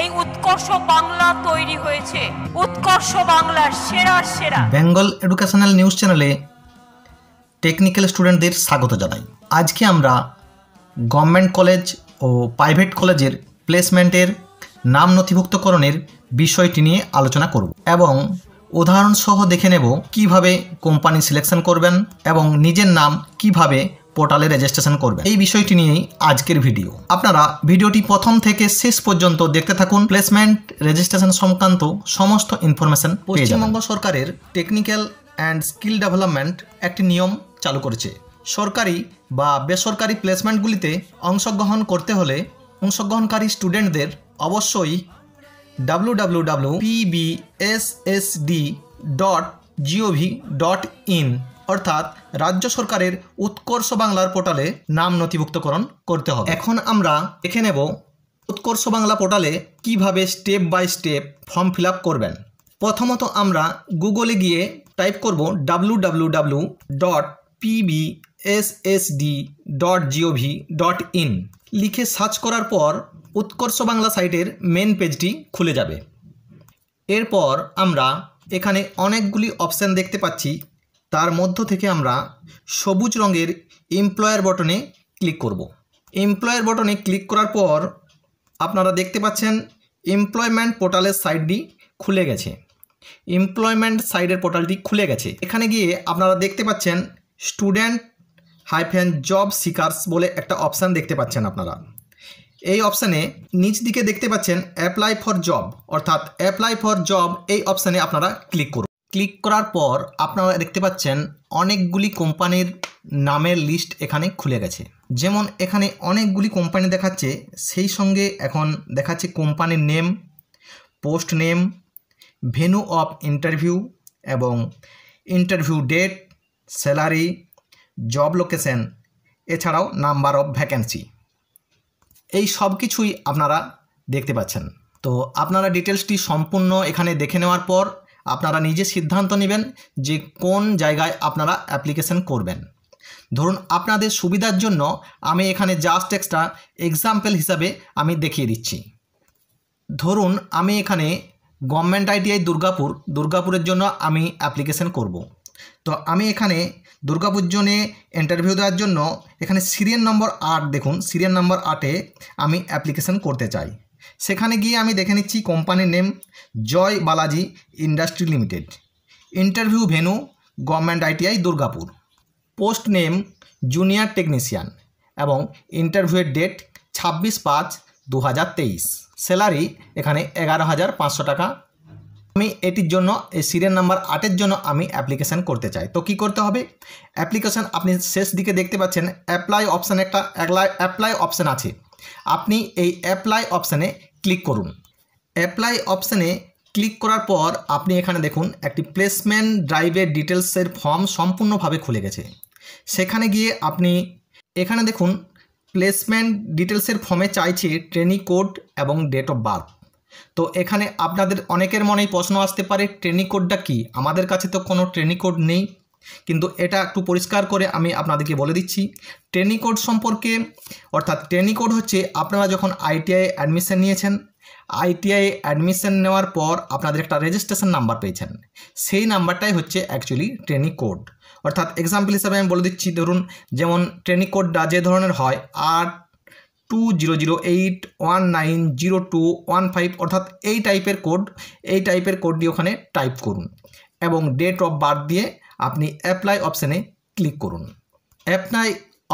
এই উৎকর্ষ বাংলা তৈরি হয়েছে উৎকর্ষ বাংলার সেরা সেরা বেঙ্গল এডুকেশনাল নিউজ চ্যানেলে টেকনিক্যাল স্টুডেন্টদের স্বাগত জানাই আজকে আমরা গভর্নমেন্ট কলেজ ও প্রাইভেট কলেজের প্লেসমেন্টের নাম নথিভুক্তকরণের বিষয়টি নিয়ে আলোচনা করব এবং উদাহরণসহ দেখে নেব কিভাবে কোম্পানি সিলেকশন করবেন এবং নিজের নাম কিভাবে পোর্টালে রেজিস্ট্রেশন করবেন এই বিষয়টি নিয়েই আজকের ভিডিও আপনারা ভিডিওটি প্রথম থেকে শেষ পর্যন্ত দেখতে থাকুন প্লেসমেন্ট রেজিস্ট্রেশন সংক্রান্ত সমস্ত ইনফরমেশন পশ্চিমবঙ্গ সরকারের টেকনিক্যাল অ্যান্ড স্কিল ডেভেলপমেন্ট একটি নিয়ম চালু করেছে সরকারি বা বেসরকারি প্লেসমেন্টগুলিতে অংশগ্রহণ করতে হলে অংশগ্রহণকারী স্টুডেন্টদের অবশ্যই W PBSSD dot G O V dot in অর্থাৎ রাজ্য সরকারের উৎকর্ষ বাংলার পোর্টালে নাম নথিভুক্তকরণ করতে হবে এখন আমরা দেখে নেব উৎকর্ষ বাংলা পোর্টালে কিভাবে step by step form fill করবেন প্রথমত আমরা গুগলে গিয়ে টাইপ করব W W W dot PB S S D dot G O V dot in লিখে সার্চ করার পর উৎকর্ষ বাংলা সাইটের মেন পেজটি খুলে যাবে এরপর আমরা এখানে অনেকগুলি অপশান দেখতে পাচ্ছি তার মধ্য থেকে আমরা সবুজ রঙের এমপ্লয়ার বটনে ক্লিক করব। এমপ্লয়ার বটনে ক্লিক করার পর আপনারা দেখতে পাচ্ছেন এমপ্লয়মেন্ট পোর্টালের সাইটটি খুলে গেছে এমপ্লয়মেন্ট সাইডের পোর্টালটি খুলে গেছে এখানে গিয়ে আপনারা দেখতে পাচ্ছেন স্টুডেন্ট হাইফেন জব সিকার্স বলে একটা অপশান দেখতে পাচ্ছেন আপনারা এই অপশানে নিচ দিকে দেখতে পাচ্ছেন অ্যাপ্লাই ফর জব অর্থাৎ অ্যাপ্লাই ফর জব এই অপশানে আপনারা ক্লিক করুন ক্লিক করার পর আপনারা দেখতে পাচ্ছেন অনেকগুলি কোম্পানির নামের লিস্ট এখানে খুলে গেছে যেমন এখানে অনেকগুলি কোম্পানি দেখাচ্ছে সেই সঙ্গে এখন দেখাচ্ছে কোম্পানির name post name venue of interview এবং interview date salary job location এছাড়াও নাম্বার অফ ভ্যাকেন্সি এই সব কিছুই আপনারা দেখতে পাচ্ছেন তো আপনারা ডিটেলসটি সম্পূর্ণ এখানে দেখে নেওয়ার পর আপনারা নিজে সিদ্ধান্ত নেবেন যে কোন জায়গায় আপনারা অ্যাপ্লিকেশন করবেন ধরুন আপনাদের সুবিধার জন্য আমি এখানে জাস্ট একটা এক্সাম্পল হিসাবে আমি দেখিয়ে দিচ্ছি ধরুন আমি এখানে গভর্নমেন্ট আইটিআই দুর্গাপুর দুর্গাপুরের জন্য আমি অ্যাপ্লিকেশন করব। তো আমি এখানে দুর্গাপুর জনে ইন্টারভিউ দেওয়ার জন্য এখানে সিরিয়াল নম্বর আট দেখুন সিরিয়াল নম্বর আটে আমি অ্যাপ্লিকেশন করতে চাই সেখানে গিয়ে আমি দেখে নিচ্ছি কোম্পানির name Jai Balaji industry limited interview venue government ITI Durgapur post name junior technician এবং ইন্টারভিউয়ের ডেট ছাব্বিশ পাঁচ দু স্যালারি এখানে এগারো হাজার পাঁচশো টাকা আমি এটির জন্য এই সিরিয়াল নাম্বার আটের জন্য আমি অ্যাপ্লিকেশান করতে চাই তো কি করতে হবে অ্যাপ্লিকেশান আপনি শেষ দিকে দেখতে পাচ্ছেন অ্যাপ্লাই অপশান একটা অ্যাপ্লাই অপশান আছে আপনি এই অ্যাপ্লাই অপশানে ক্লিক করুন অ্যাপ্লাই অপশানে ক্লিক করার পর আপনি এখানে দেখুন একটি প্লেসমেন্ট ড্রাইভের ডিটেলসের ফর্ম সম্পূর্ণভাবে খুলে গেছে সেখানে গিয়ে আপনি এখানে দেখুন প্লেসমেন্ট ডিটেলসের ফর্মে চাইছে ট্রেনিং কোড এবং ডেট অফ বার্থ তো এখানে আপনাদের অনেকের মনেই প্রশ্ন আসতে পারে ট্রেনিং কোডটা কি আমাদের কাছে তো কোনো ট্রেনিং কোড নেই কিন্তু এটা একটু পরিষ্কার করে আমি আপনাদেরকে বলে দিচ্ছি ট্রেনিং কোড সম্পর্কে অর্থাৎ ট্রেনিং কোড হচ্ছে আপনারা যখন আইটিআই অ্যাডমিশন নিয়েছেন আইটিআই অ্যাডমিশন নেওয়ার পর আপনাদের একটা রেজিস্ট্রেশন নাম্বার পেয়েছেন সেই নাম্বারটাই হচ্ছে অ্যাকচুয়ালি ট্রেনিং কোড অর্থাৎ এক্সাম্পল হিসাবে আমি বলে দিচ্ছি ধরুন যেমন ট্রেনিং কোডটা যে ধরনের হয় R two zero zero eight one nine zero two one five অর্থাৎ এই টাইপের কোড এই টাইপের কোডটি ওখানে টাইপ করুন এবং ডেট অফ বার্থ দিয়ে আপনি অ্যাপ্লাই অপশানে ক্লিক করুন অ্যাপ্লাই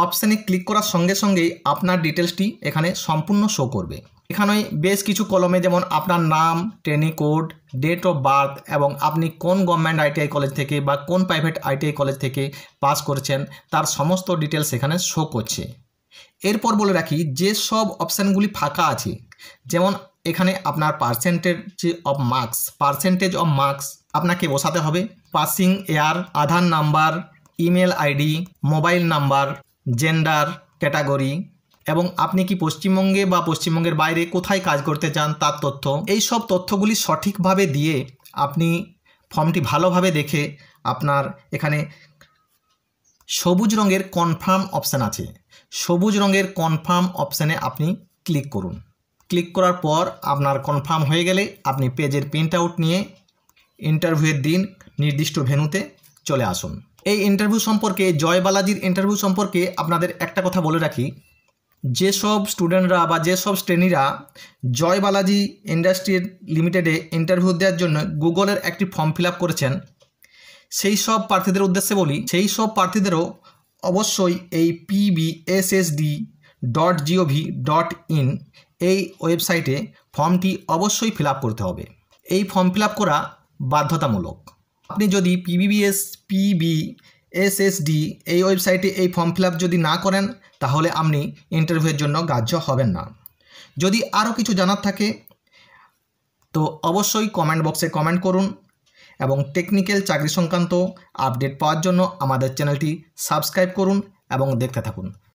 অপশানে ক্লিক করার সঙ্গে সঙ্গেই আপনার ডিটেলসটি এখানে সম্পূর্ণ শো করবে এখানে বেশ কিছু কলমে যেমন আপনার নাম training code date of birth এবং আপনি কোন গভর্নমেন্ট আইটিআই কলেজ থেকে বা কোন প্রাইভেট আইটিআই কলেজ থেকে পাস করেছেন তার সমস্ত ডিটেলস এখানে শো করছে এরপর বলে রাখি যে সব অপশানগুলি ফাঁকা আছে যেমন এখানে আপনার percentage of marks percentage of marks আপনাকে বসাতে হবে passing year Aadhaar number email ID mobile number gender category এবং আপনি কি পশ্চিমবঙ্গে বা পশ্চিমবঙ্গের বাইরে কোথায় কাজ করতে চান তার তথ্য এই সব তথ্যগুলি সঠিকভাবে দিয়ে আপনি ফর্মটি ভালোভাবে দেখে আপনার এখানে সবুজ রঙের কনফার্ম অপশান আছে সবুজ রঙের কনফার্ম অপশানে আপনি ক্লিক করুন ক্লিক করার পর আপনার কনফার্ম হয়ে গেলে আপনি পেজের প্রিন্ট আউট নিয়ে ইন্টারভিউয়ের দিন নির্দিষ্ট ভেনুতে চলে আসুন এই ইন্টারভিউ সম্পর্কে জয় বালাজির ইন্টারভিউ সম্পর্কে আপনাদের একটা কথা বলে রাখি যেসব স্টুডেন্টরা বা যেসব শ্রেণীরা জয় বালাজি ইন্ডাস্ট্রি লিমিটেডে ইন্টারভিউ দেওয়ার জন্য গুগলের একটি ফর্ম ফিল করেছেন সেই সব প্রার্থীদের উদ্দেশ্যে বলি সেই সব প্রার্থীদেরও অবশ্যই এই PBSSD dot G O V dot in এই ওয়েবসাইটে ফর্মটি অবশ্যই ফিল করতে হবে এই ফর্ম ফিল করা বাধ্যতামূলক আপনি যদি পিবিবিএস পিবি এসএসডি এই ওয়েবসাইটে এই ফর্ম ফিল আপ যদি না করেন তাহলে আপনি ইন্টারভিউয়ের জন্য গ্রাহ্য হবেন না যদি আরও কিছু জানার থাকে তো অবশ্যই কমেন্ট বক্সে কমেন্ট করুন এবং টেকনিক্যাল চাকরি সংক্রান্ত আপডেট পাওয়ার জন্য আমাদের চ্যানেলটি সাবস্ক্রাইব করুন এবং দেখতে থাকুন